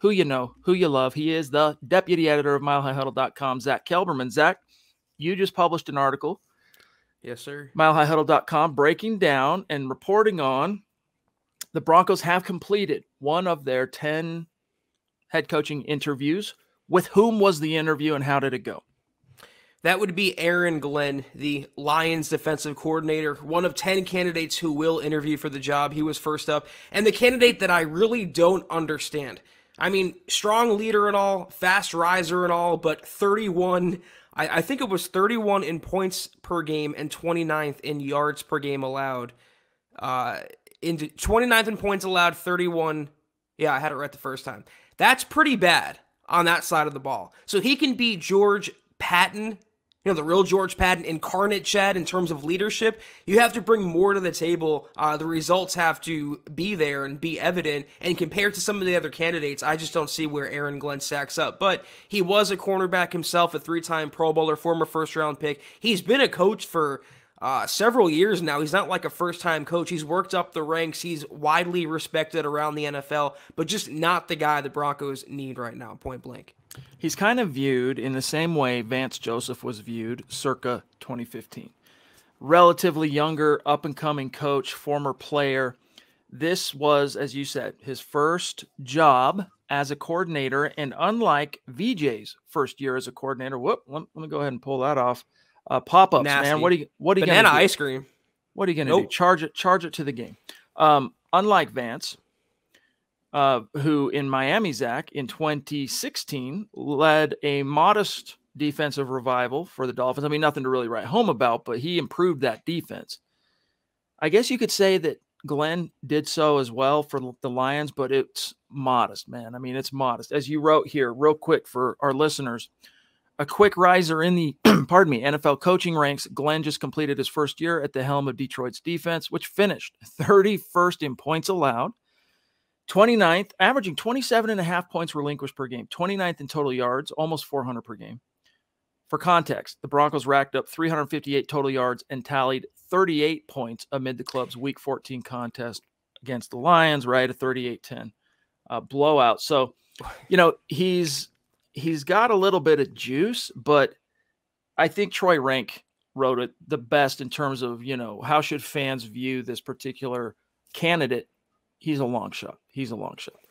who you know, who you love. He is the deputy editor of MileHighHuddle.com, Zach Kelberman. Zach, you just published an article. Yes, sir. MileHighHuddle.com breaking down and reporting on the Broncos have completed one of their 10 head coaching interviews. With whom was the interview and how did it go? That would be Aaron Glenn, the Lions defensive coordinator, one of 10 candidates who will interview for the job. He was first up. And the candidate that I really don't understand I mean, strong leader and all, fast riser and all, but 31, I, I think it was 31 in points per game and 29th in yards per game allowed. Uh, in 29th in points allowed, 31. Yeah, I had it right the first time. That's pretty bad on that side of the ball. So he can be George Patton you know, the real George Patton incarnate Chad in terms of leadership. You have to bring more to the table. Uh, the results have to be there and be evident. And compared to some of the other candidates, I just don't see where Aaron Glenn stacks up. But he was a cornerback himself, a three time Pro Bowler, former first round pick. He's been a coach for uh, several years now. He's not like a first time coach. He's worked up the ranks. He's widely respected around the NFL, but just not the guy the Broncos need right now, point blank. He's kind of viewed in the same way Vance Joseph was viewed circa 2015. Relatively younger, up and coming coach, former player. This was, as you said, his first job as a coordinator. And unlike VJ's first year as a coordinator, whoop, let, let me go ahead and pull that off. Uh, pop ups, man. What are you? What are you? Banana ice cream. What are you going to nope. do? Charge it. Charge it to the game. Um, unlike Vance, uh, who in Miami Zach in 2016 led a modest defensive revival for the Dolphins. I mean, nothing to really write home about, but he improved that defense. I guess you could say that Glenn did so as well for the Lions, but it's modest, man. I mean, it's modest. As you wrote here, real quick for our listeners, a quick riser in the, pardon me, NFL coaching ranks, Glenn just completed his first year at the helm of Detroit's defense, which finished 31st in points allowed, 29th, averaging 27 and a half points relinquished per game, 29th in total yards, almost 400 per game. For context, the Broncos racked up 358 total yards and tallied 38 points amid the club's Week 14 contest against the Lions, right? A 38 10 uh, blowout. So, you know, he's he's got a little bit of juice, but I think Troy Rank wrote it the best in terms of, you know, how should fans view this particular candidate? He's a long shot. He's a long shot.